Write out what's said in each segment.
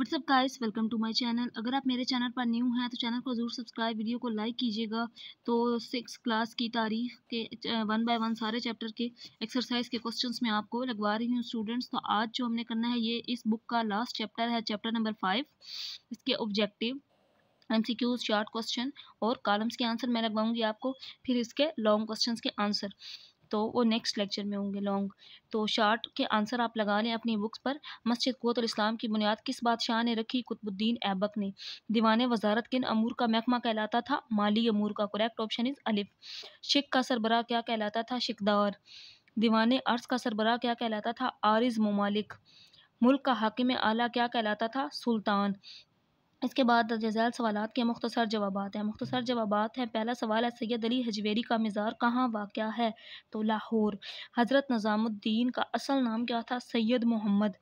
WhatsApp guys welcome to my channel अगर आप मेरे चैनल पर न्यू हैं तो चैनल को ज़रूर सब्सक्राइब वीडियो को लाइक कीजिएगा तो सिक्स क्लास की तारीख के वन बाय वन सारे चैप्टर के एक्सरसाइज के क्वेश्चंस में आपको लगवा रही हूँ स्टूडेंट्स तो आज जो हमने करना है ये इस बुक का लास्ट चैप्टर है चैप्टर नंबर फाइव इसके objective M C Qs short question और कॉलम्स के आंसर मैं लगवाऊंगी आपको फिर इसके लॉन्ग क्वेश्चन के आंसर तो वो नेक्स्ट लेक्चर में होंगे लॉन्ग तो शार्ट के आंसर आप लगा लें अपनी बुक्स पर मस्जिद कोत और इस्लाम की बुनियाद किस बादशाह ने रखी कुतुबुद्दीन ऐबक ने दीवान वजारत किन अमूर का महकमा कहलाता था माली अमूर का करेक्ट ऑप्शन इज़ अलिफ शिक का सरबरा क्या कहलाता था शिकदार दीवान अर्स का सरबरा क्या कहलाता था आरिज ममालिक मुल्क का हाकिम आला क्या कहलाता था सुल्तान इसके बाद जजैल सवाल के मुख्तसर जवाब हैं मुख्तसर जवाब हैं पहला सवाल है सैद अली हजवेरी का मज़ार कहाँ वाक़ है तो लाहौर हज़रत नज़ामुद्दीन का असल नाम क्या था सैयद मोहम्मद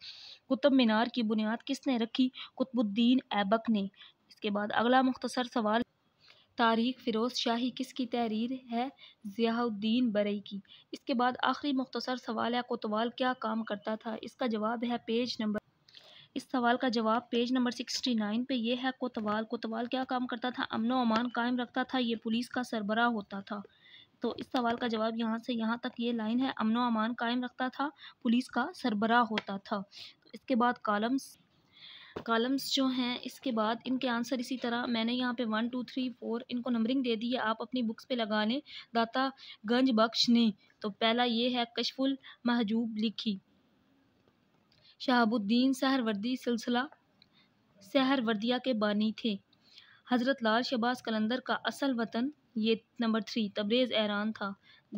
कुतुब मीनार की बुनियाद किसने रखी कुतुबुद्दीन ऐबक ने इसके बाद अगला मुख्तसर सवाल तारीख फ़िरोज़ शाही किसकी तहरीर है ज़ियाउद्दीन बरई की इसके बाद आखिरी मुख्तसर सवाल है कोतवाल क्या काम करता था इसका जवाब है पेज नंबर इस सवाल का जवाब पेज नंबर सिक्सटी नाइन पर यह है कोतवाल कोतवाल क्या काम करता था अमनो अमान कायम रखता था ये पुलिस का सरबरा होता था तो इस सवाल का जवाब यहाँ से यहाँ तक ये लाइन है अमन अमान कायम रखता था पुलिस का सरबरा होता था तो इसके बाद कॉलम्स कॉलम्स जो हैं इसके बाद इनके आंसर इसी तरह मैंने यहाँ पे वन टू थ्री फोर इनको नंबरिंग दे दी है आप अपनी बुक्स पे लगा लें दाता गंज बख्श ने तो पहला ये है कशफुल महजूब लिखी शहाबुद्दीन सहरवर्दी सिलसिला सहरवर्दिया के बानी थे हज़रत लाल शबाज कलंदर का असल वतन ये नंबर थ्री तबरेज़ ऐरान था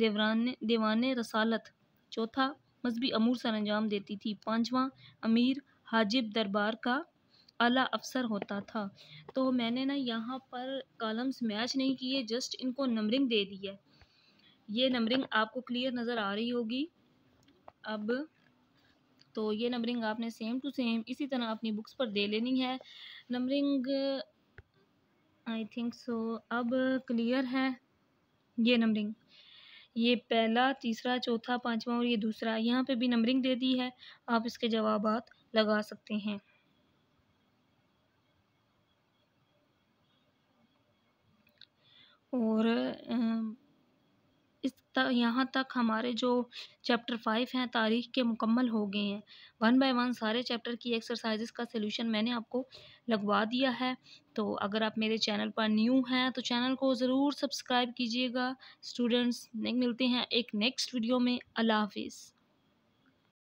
देवरान देवान रसालत चौथा मजहबी अमूर सर अंजाम देती थी पाँचवा अमीर हाजिब दरबार का आला अफसर होता था तो मैंने ना यहाँ पर कॉलम्स मैच नहीं किए जस्ट इनको नंबरिंग दे दी है ये नंबरिंग आपको क्लियर नज़र आ रही होगी अब तो ये नंबरिंग आपने सेम टू सेम इसी तरह अपनी बुक्स पर दे लेनी है नंबरिंग आई थिंक सो अब क्लियर है ये नंबरिंग ये पहला तीसरा चौथा पांचवा और ये दूसरा यहाँ पे भी नंबरिंग दे दी है आप इसके जवाब लगा सकते हैं और यहाँ तक हमारे जो चैप्टर फाइव हैं तारीख के मुकम्मल हो गए हैं वन बाय वन सारे चैप्टर की एक्सरसाइजेस का सलूशन मैंने आपको लगवा दिया है तो अगर आप मेरे चैनल पर न्यू हैं तो चैनल को ज़रूर सब्सक्राइब कीजिएगा स्टूडेंट्स मिलते हैं एक नेक्स्ट वीडियो में अल्लाह हाफिज़